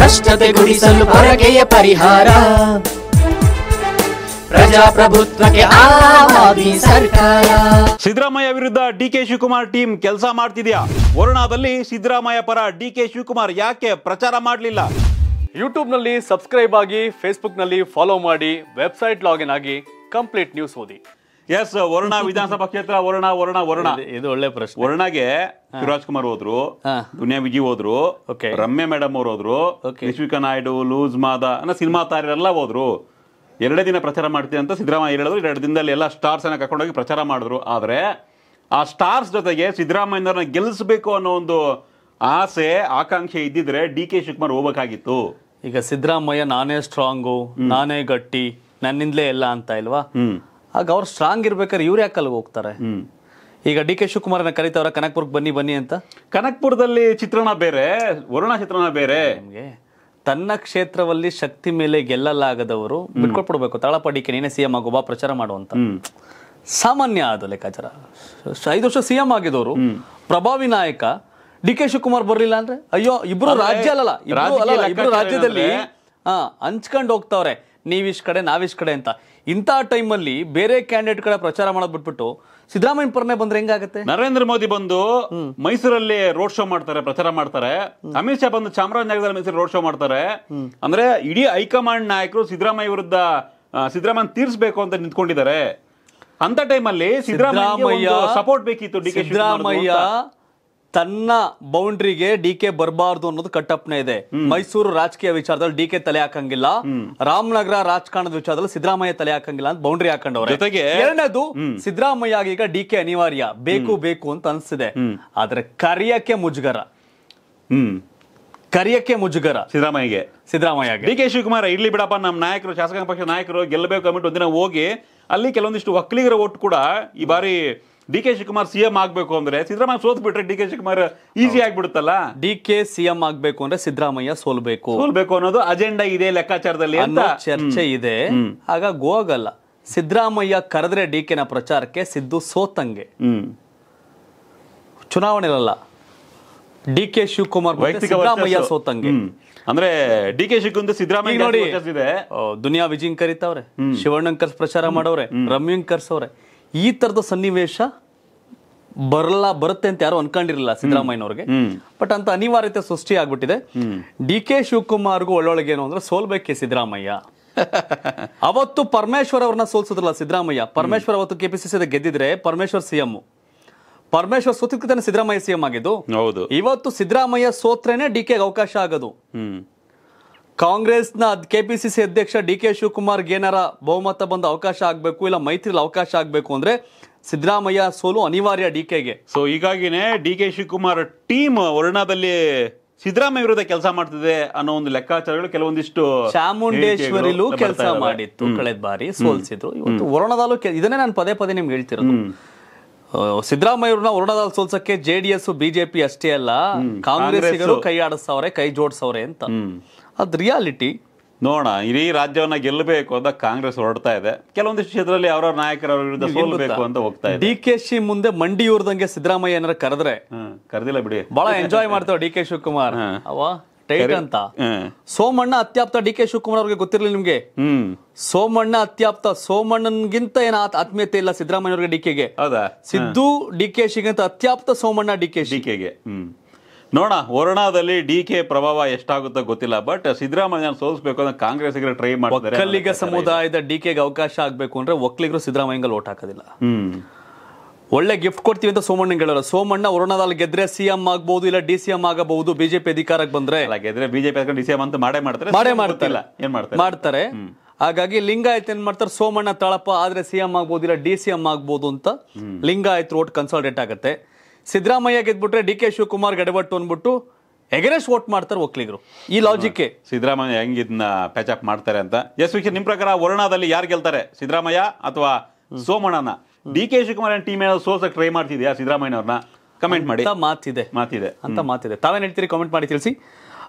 ಭ್ರಷ್ಟತೆ ಗುಡಿಸಲು ಪರಕೆಯ ಪರಿಹಾರ ಪ್ರಜಾಪ್ರಭುತ್ವಕ್ಕೆ ಸರ್ಕಾರ ಸಿದ್ದರಾಮಯ್ಯ ವಿರುದ್ಧ ಡಿಕೆ ಶಿವಕುಮಾರ್ ಟೀಮ್ ಕೆಲಸ ಮಾಡ್ತಿದ್ಯಾ ವರುಣಾದಲ್ಲಿ ಸಿದ್ದರಾಮಯ್ಯ ಪರ ಡಿಕೆ ಶಿವಕುಮಾರ್ ಯಾಕೆ ಪ್ರಚಾರ ಮಾಡಲಿಲ್ಲ ಯೂಟ್ಯೂಬ್ನಲ್ಲಿ ಸಬ್ಸ್ಕ್ರೈಬ್ ಆಗಿ ಫೇಸ್ಬುಕ್ನಲ್ಲಿ ಫಾಲೋ ಮಾಡಿ ವೆಬ್ಸೈಟ್ ಲಾಗಿನ್ ಆಗಿ ಕಂಪ್ಲೀಟ್ ನ್ಯೂಸ್ ಓದಿ ಎಸ್ ವರುಣ ವಿಧಾನಸಭಾ ಕ್ಷೇತ್ರ ವರುಣ ವರುಣ ವರುಣ ಇದು ಒಳ್ಳೆ ಪ್ರಶ್ನೆ ವರುಣಗೆ ಶಿವರಾಜ್ ಕುಮಾರ್ ಹೋದ್ರು ದುನಿಯಾ ವಿಜಿ ಹೋದ್ರು ರಮ್ಯ ಮೇಡಮ್ ಅವ್ರು ಹೋದ್ರು ವಿಶ್ವಿಕಾ ನಾಯ್ಡು ಲೂಸ್ ಮಾದ ಅನ್ನೋ ಸಿನಿಮಾ ತಾರೆಲ್ಲ ಹೋದ್ರು ಎರಡೇ ದಿನ ಪ್ರಚಾರ ಮಾಡ್ತೀನಿ ಅಂತ ಸಿದ್ದರಾಮಯ್ಯ ಹೇಳಿದ್ರು ಎರಡು ದಿನದಲ್ಲಿ ಎಲ್ಲ ಸ್ಟಾರ್ಸ್ ಅನ್ನ ಕರ್ಕೊಂಡೋಗಿ ಪ್ರಚಾರ ಮಾಡಿದ್ರು ಆದ್ರೆ ಆ ಸ್ಟಾರ್ಸ್ ಜೊತೆಗೆ ಸಿದ್ದರಾಮಯ್ಯನವ್ರನ್ನ ಗೆಲ್ಲಿಸಬೇಕು ಅನ್ನೋ ಒಂದು ಆಸೆ ಆಕಾಂಕ್ಷೆ ಇದ್ದಿದ್ರೆ ಡಿ ಕೆ ಶಿವಕುಮಾರ್ ಹೋಗ್ಬೇಕಾಗಿತ್ತು ಈಗ ಸಿದ್ದರಾಮಯ್ಯ ನಾನೇ ಸ್ಟ್ರಾಂಗು ನಾನೇ ಗಟ್ಟಿ ನನ್ನಿಂದಲೇ ಎಲ್ಲ ಅಂತ ಇಲ್ವಾ ಆಗ ಅವ್ರು ಸ್ಟ್ರಾಂಗ್ ಇರ್ಬೇಕಾದ್ರೆ ಇವ್ರು ಯಾಕೆ ಅಲ್ಲಿಗೆ ಹೋಗ್ತಾರೆ ಈಗ ಡಿ ಕೆ ಶಿವಕುಮಾರ್ ಕರೀತಾವ್ರ ಕನಕ್ಪುರಕ್ಕೆ ಬನ್ನಿ ಬನ್ನಿ ಅಂತ ಕನಕ್ಪುರದಲ್ಲಿ ಚಿತ್ರಣ ಬೇರೆ ವರುಣ ಚಿತ್ರಣ ಬೇರೆ ನಮಗೆ ತನ್ನ ಕ್ಷೇತ್ರದಲ್ಲಿ ಶಕ್ತಿ ಮೇಲೆ ಗೆಲ್ಲಲಾಗದವರು ಬಿಟ್ಕೊಟ್ಬಿಡ್ಬೇಕು ತಾಳಪಡಿಕೆ ನೀನೇ ಸಿ ಎಂ ಆಗುವ ಪ್ರಚಾರ ಮಾಡುವಂತ ಸಾಮಾನ್ಯ ಅದು ಲೆಕ್ಕಾಚಾರ ಐದು ವರ್ಷ ಸಿಎಂ ಎಂ ಆಗಿದವರು ಪ್ರಭಾವಿ ನಾಯಕ ಡಿ ಕೆ ಶಿವಕುಮಾರ್ ಬರಲಿಲ್ಲ ಅಂದ್ರೆ ಅಯ್ಯೋ ಇಬ್ರು ರಾಜ್ಯ ಅಲ್ಲಲ್ಲ ಇಬ್ರು ರಾಜ್ಯದಲ್ಲಿ ಹಾ ಹಂಚ್ಕೊಂಡು ಹೋಗ್ತಾವ್ರೆ ನೀವೀಶ್ ಕಡೆ ನಾವಿಶ್ ಕಡೆ ಅಂತ ಇಂಥ ಟೈಮಲ್ಲಿ ಬೇರೆ ಕ್ಯಾಂಡಿಡೇಟ್ಗಳ ಪ್ರಚಾರ ಮಾಡೋದು ಬಿಟ್ಬಿಟ್ಟು ಸಿದ್ದರಾಮಯ್ಯ ಪರ್ನೆ ಬಂದ್ರೆ ಹೆಂಗಾಗುತ್ತೆ ನರೇಂದ್ರ ಮೋದಿ ಬಂದು ಮೈಸೂರಲ್ಲಿ ರೋಡ್ ಶೋ ಮಾಡ್ತಾರೆ ಪ್ರಚಾರ ಮಾಡ್ತಾರೆ ಅಮಿತ್ ಶಾ ಬಂದು ಚಾಮರಾಜನಗರದಲ್ಲಿ ಮೈಸೂರು ರೋಡ್ ಶೋ ಮಾಡ್ತಾರೆ ಅಂದ್ರೆ ಇಡೀ ಹೈಕಮಾಂಡ್ ನಾಯಕರು ಸಿದ್ದರಾಮಯ್ಯ ವಿರುದ್ಧ ಸಿದ್ದರಾಮಯ್ಯ ತೀರ್ಸ್ಬೇಕು ಅಂತ ನಿಂತ್ಕೊಂಡಿದ್ದಾರೆ ಅಂತ ಟೈಮಲ್ಲಿ ಸಿದ್ದರಾಮಯ್ಯ ಸಪೋರ್ಟ್ ಬೇಕಿತ್ತು ಡಿ ಕೆ ಸಿದ್ದರಾಮಯ್ಯ ತನ್ನ ಬೌಂಡ್ರಿಗೆ ಡಿ ಕೆ ಬರಬಾರ್ದು ಅನ್ನೋದು ಕಟ್ಟಪ್ಪನೆ ಇದೆ ಮೈಸೂರು ರಾಜಕೀಯ ವಿಚಾರದಲ್ಲಿ ಡಿ ಕೆ ತಲೆ ಹಾಕಂಗಿಲ್ಲ ರಾಮನಗರ ರಾಜಕಾರಣದ ವಿಚಾರದಲ್ಲಿ ಸಿದ್ದರಾಮಯ್ಯ ತಲೆ ಹಾಕಂಗಿಲ್ಲ ಅಂತ ಬೌಂಡ್ರಿ ಹಾಕೊಂಡವ್ರು ಜೊತೆಗೆ ಎರಡನೇದು ಸಿದ್ದರಾಮಯ್ಯ ಈಗ ಡಿ ಕೆ ಅನಿವಾರ್ಯ ಬೇಕು ಬೇಕು ಅಂತ ಅನ್ಸ್ತಿದೆ ಆದ್ರೆ ಕರಿಯಕ್ಕೆ ಮುಜುಗರ ಹ್ಮ್ ಕರಿಯಕ್ಕೆ ಮುಜುಗರ ಸಿದ್ದರಾಮಯ್ಯಗೆ ಸಿದ್ದರಾಮಯ್ಯ ಡಿ ಕೆ ಶಿವಕುಮಾರ್ ಇರ್ಲಿ ಬಿಡಪ್ಪ ನಮ್ಮ ನಾಯಕರು ಶಾಸಕಾಂಗ ಪಕ್ಷದ ನಾಯಕರು ಗೆಲ್ಲಬೇಕು ಅಂದ್ಬಿಟ್ಟು ಒಂದಿನ ಹೋಗಿ ಅಲ್ಲಿ ಕೆಲವೊಂದಿಷ್ಟು ಒಕ್ಕಲಿಗರ ಓಟ್ ಕೂಡ ಈ ಬಾರಿ ಡಿ ಕೆ ಶಿವಕುಮಾರ್ ಸಿಎಂ ಆಗಬೇಕು ಅಂದ್ರೆ ಸಿದ್ದರಾಮಯ್ಯ ಸೋತ್ ಬಿಟ್ರೆ ಡಿ ಕೆ ಶಿವಕುಮಾರ್ ಈಸಿ ಆಗ್ಬಿಡುತ್ತಲ್ಲ ಡಿ ಕೆ ಸಿಎಂ ಆಗಬೇಕು ಅಂದ್ರೆ ಸಿದ್ದರಾಮಯ್ಯ ಸೋಲ್ಬೇಕು ಸೋಲ್ಬೇಕು ಅನ್ನೋದು ಅಜೆಂಡಾ ಇದೆ ಲೆಕ್ಕಾಚಾರದಲ್ಲಿ ಅಂತ ಚರ್ಚೆ ಇದೆ ಆಗ ಹೋಗಲ್ಲ ಸಿದ್ದರಾಮಯ್ಯ ಕರೆದ್ರೆ ಡಿ ಕೆನ ಪ್ರಚಾರಕ್ಕೆ ಸಿದ್ದು ಸೋತಂಗೆ ಚುನಾವಣೆ ಇರಲ್ಲ ಡಿ ಕೆ ಶಿವಕುಮಾರ್ ಸಿದ್ದರಾಮಯ್ಯ ಸೋತಂಗೆ ಅಂದ್ರೆ ಡಿ ಕೆ ಶಿವಕುಮಾರ್ ಸಿದ್ದರಾಮಯ್ಯ ನೋಡಿ ದುನಿಯಾ ವಿಜಿಂಗ್ ಶಿವಣ್ಣ ಶಿವಣ್ಣಂಕರ್ಸ್ ಪ್ರಚಾರ ಮಾಡೋರೆ ರಮ್ಯಂಕರ್ಸ್ ಅವ್ರೆ ಈ ತರದ ಸನ್ನಿವೇಶ ಬರಲ್ಲ ಬರುತ್ತೆ ಅಂತ ಯಾರು ಅನ್ಕೊಂಡಿರಲಿಲ್ಲ ಸಿದ್ದರಾಮಯ್ಯನವ್ರಿಗೆ ಬಟ್ ಅಂತ ಅನಿವಾರ್ಯತೆ ಸೃಷ್ಟಿ ಆಗ್ಬಿಟ್ಟಿದೆ ಡಿ ಕೆ ಶಿವಕುಮಾರ್ಗೂ ಏನು ಅಂದ್ರೆ ಸೋಲ್ಬೇಕೆ ಸಿದ್ದರಾಮಯ್ಯ ಅವತ್ತು ಪರಮೇಶ್ವರ್ ಅವ್ರನ್ನ ಸೋಲ್ಸುದಿಲ್ಲ ಸಿದ್ದರಾಮಯ್ಯ ಪರಮೇಶ್ವರ್ ಅವತ್ತು ಕೆಪಿಸಿಸಿ ಗೆದ್ದಿದ್ರೆ ಪರಮೇಶ್ವರ್ ಸಿಎಂ ಪರಮೇಶ್ವರ್ ಸೋತಿದ್ಕೆ ಸಿದ್ದರಾಮಯ್ಯ ಸಿಎಂ ಆಗಿದ್ದು ಹೌದು ಇವತ್ತು ಸಿದ್ದರಾಮಯ್ಯ ಸೋತ್ರೇನೆ ಡಿ ಕೆಗೆ ಅವಕಾಶ ಆಗೋದು ಕಾಂಗ್ರೆಸ್ನ ಕೆಪಿಸಿಸಿ ಅಧ್ಯಕ್ಷ ಡಿ ಕೆ ಶಿವಕುಮಾರ್ಗೆ ಏನಾರ ಬಹುಮತ ಬಂದ ಅವಕಾಶ ಆಗಬೇಕು ಇಲ್ಲ ಮೈತ್ರಿಲಿ ಅವಕಾಶ ಆಗಬೇಕು ಅಂದ್ರೆ ಸಿದ್ದರಾಮಯ್ಯ ಸೋಲು ಅನಿವಾರ್ಯ ಡಿ ಕೆಗೆ ಸೊ ಹೀಗಾಗಿನೇ ಡಿ ಕೆ ಶಿವಕುಮಾರ್ ಟೀಮ್ ವರ್ಣದಲ್ಲಿ ಸಿದ್ದರಾಮಯ್ಯ ವಿರುದ್ಧ ಕೆಲಸ ಮಾಡ್ತಿದೆ ಅನ್ನೋ ಒಂದು ಲೆಕ್ಕಾಚಾರಗಳು ಕೆಲವೊಂದಿಷ್ಟು ಚಾಮುಂಡೇಶ್ವರಿಲೂ ಕೆಲಸ ಮಾಡಿತ್ತು ಕಳೆದ ಬಾರಿ ಸೋಲ್ಸಿದ್ರು ಇವತ್ತು ವರ್ಣದಲ್ಲೂ ಇದನ್ನೇ ನಾನು ಪದೇ ಪದೇ ನಿಮ್ಗೆ ಹೇಳ್ತಿರೋದು ಸಿದ್ದರಾಮಯ್ಯವ್ರನ್ನ ವರುಣದಲ್ಲಿ ಸೋಲ್ಸಕ್ಕೆ ಜೆ ಡಿ ಎಸ್ ಬಿಜೆಪಿ ಅಷ್ಟೇ ಅಲ್ಲ ಕಾಂಗ್ರೆಸ್ ಕೈ ಆಡಿಸವ್ರೆ ಕೈ ಜೋಡಿಸವ್ರೆ ಅಂತ ಅದ್ ರಿಯಾಲಿಟಿ ನೋಡ ಇಡೀ ರಾಜ್ಯವನ್ನ ಗೆಲ್ಲಬೇಕು ಅಂತ ಕಾಂಗ್ರೆಸ್ ಹೊರಡ್ತಾ ಇದೆ ಕೆಲವೊಂದಿಷ್ಟು ಕ್ಷೇತ್ರದಲ್ಲಿ ಅವರವ್ರ ನಾಯಕರ ವಿರುದ್ಧ ಸೋಲ್ಬೇಕು ಅಂತ ಹೋಗ್ತಾ ಇದೆ ಡಿ ಕೆ ಶಿ ಮುಂದೆ ಮಂಡಿ ಸಿದ್ದರಾಮಯ್ಯ ಏನಾರ ಕರೆದ್ರೆ ಕರೆದಿಲ್ಲ ಬಿಡಿ ಬಹಳ ಎಂಜಾಯ್ ಮಾಡ್ತಾವ ಡಿ ಕೆ ಶಿವಕುಮಾರ್ ಅವ ಟೈಟ್ ಅಂತ ಸೋಮಣ್ಣ ಅತ್ಯಾಪ್ತ ಡಿ ಕೆ ಶಿವಕುಮಾರ್ ಅವ್ರಿಗೆ ಗೊತ್ತಿರಲಿಲ್ಲ ನಿಮ್ಗೆ ಸೋಮಣ್ಣ ಅತ್ಯಾಪ್ತ ಸೋಮಣ್ಣನ್ಗಿಂತ ಏನ ಆತ್ಮೀಯತೆ ಇಲ್ಲ ಸಿದ್ದರಾಮಯ್ಯ ಅವ್ರಿಗೆ ಡಿ ಕೆಗೆ ಸಿದ್ದು ಡಿ ಕೆ ಶಿಗಿಂತ ಅತ್ಯಾಪ್ತ ಸೋಮಣ್ಣ ಡಿ ಕೆ ಡಿಕೆಗೆ ನೋಡ ವರ್ಣಾದಲ್ಲಿ ಡಿ ಕೆ ಪ್ರಭಾವ ಎಷ್ಟಾಗುತ್ತೋ ಗೊತ್ತಿಲ್ಲ ಬಟ್ ಸಿದ್ದರಾಮಯ್ಯ ಸೋಲಿಸಬೇಕು ಅಂದ್ರೆ ಕಾಂಗ್ರೆಸ್ ಟ್ರೈ ಮಾಡ್ತಾರೆ ಸಮುದಾಯದ ಡಿ ಕೆಗೆ ಅವಕಾಶ ಆಗ್ಬೇಕು ಅಂದ್ರೆ ಒಕ್ಕಲಿಗರು ಸಿದ್ದರಾಮಯ್ಯಂಗಲ್ಲಿ ಓಟ್ ಹಾಕೋದಿಲ್ಲ ಹ್ಮ್ ಒಳ್ಳೆ ಗಿಫ್ಟ್ ಕೊಡ್ತೀವಿ ಅಂತ ಸೋಮಣ್ಣ ಹೇಳೋರು ಸೋಮಣ್ಣ ವರುಣದಲ್ಲಿ ಗೆದ್ರೆ ಸಿಎಂ ಆಗಬಹುದು ಇಲ್ಲ ಡಿ ಸಿಎಂ ಆಗಬಹುದು ಬಿಜೆಪಿ ಅಧಿಕಾರಕ್ಕೆ ಬಂದ್ರೆ ಗೆದ್ರೆ ಬಿಜೆಪಿ ಡಿ ಸಿಎಂ ಅಂತ ಮಾಡೇ ಮಾಡ್ತಾರೆ ಮಾಡೇ ಮಾಡ್ತಿಲ್ಲ ಏನ್ ಮಾಡ್ತಾರೆ ಮಾಡ್ತಾರೆ ಹಾಗಾಗಿ ಲಿಂಗಾಯತ್ ಏನ್ ಮಾಡ್ತಾರೆ ಸೋಮಣ್ಣ ತಳಪ ಆದ್ರೆ ಸಿಎಂ ಆಗ್ಬೋದು ಇಲ್ಲ ಡಿ ಸಿಎಂ ಆಗ್ಬೋದು ಅಂತ ಲಿಂಗಾಯತ್ ಓಟ್ ಕನ್ಸಲ್ಟೇಟ್ ಆಗುತ್ತೆ ಸಿದ್ದರಾಮಯ್ಯ ಗೆದ್ಬಿಟ್ರೆ ಡಿ ಕೆ ಶಿವಕುಮಾರ್ ಗಡಬಟ್ಟು ಅಂದ್ಬಿಟ್ಟು ಎಗರೆಸ್ಟ್ ವೋಟ್ ಮಾಡ್ತಾರೆ ಒಕ್ಲಿಗರು ಈ ಲಾಜಿಕ್ ಸಿದ್ದರಾಮಯ್ಯ ಹೆಂಗ್ ಇದನ್ನ ಪ್ಯಾಚ್ ಅಪ್ ಮಾಡ್ತಾರೆ ಅಂತ ಎಸ್ ನಿಮ್ ಪ್ರಕಾರ ವರುಣಾದಲ್ಲಿ ಯಾರು ಗೆಲ್ತಾರೆ ಸಿದ್ದರಾಮಯ್ಯ ಅಥವಾ ಸೋಮಣ್ಣನ ಡಿ ಕೆ ಶಿವಕುಮಾರ್ ಟೀಮ್ ಏನಾದ್ರು ಸೋಸಕ್ಕೆ ಟ್ರೈ ಮಾಡ್ತಿದ್ಯಾ ಅವ್ರನ್ನ ಕಮೆಂಟ್ ಮಾಡಿ ಮಾತಿದೆ ಮಾತಿದೆ ಅಂತ ಮಾತಿದೆ ತಾವೇನು ಹೇಳ್ತೀರಿ ಕಮೆಂಟ್ ಮಾಡಿ ತಿಳಿಸಿ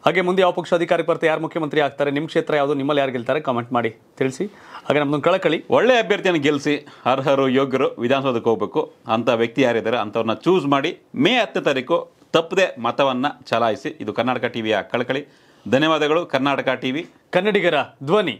ಹಾಗೆ ಮುಂದೆ ಯಾವ ಪಕ್ಷ ಅಧಿಕಾರಕ್ಕೆ ಬರ್ತಾರೆ ಯಾರು ಮುಖ್ಯಮಂತ್ರಿ ಆಗ್ತಾರೆ ನಿಮ್ಮ ಕ್ಷೇತ್ರ ಯಾವುದು ನಿಮ್ಮಲ್ಲಿ ಯಾರು ಗೆಲ್ತಾರೆ ಕಮೆಂಟ್ ಮಾಡಿ ತಿಳಿಸಿ ಹಾಗೆ ನಮ್ಮದೊಂದು ಕಳಕಳಿ ಒಳ್ಳೆ ಅಭ್ಯರ್ಥಿಯನ್ನು ಗೆಲ್ಲಿಸಿ ಅರ್ಹರು ಯೋಗ್ಯರು ವಿಧಾನಸೌಧಕ್ಕೆ ಹೋಗಬೇಕು ಅಂತ ವ್ಯಕ್ತಿ ಯಾರಿದ್ದಾರೆ ಅಂಥವ್ರನ್ನ ಚೂಸ್ ಮಾಡಿ ಮೇ ಹತ್ತು ತಾರೀಕು ತಪ್ಪದೆ ಮತವನ್ನು ಚಲಾಯಿಸಿ ಇದು ಕರ್ನಾಟಕ ಟಿವಿಯ ಕಳಕಳಿ ಧನ್ಯವಾದಗಳು ಕರ್ನಾಟಕ ಟಿವಿ ಕನ್ನಡಿಗರ ಧ್ವನಿ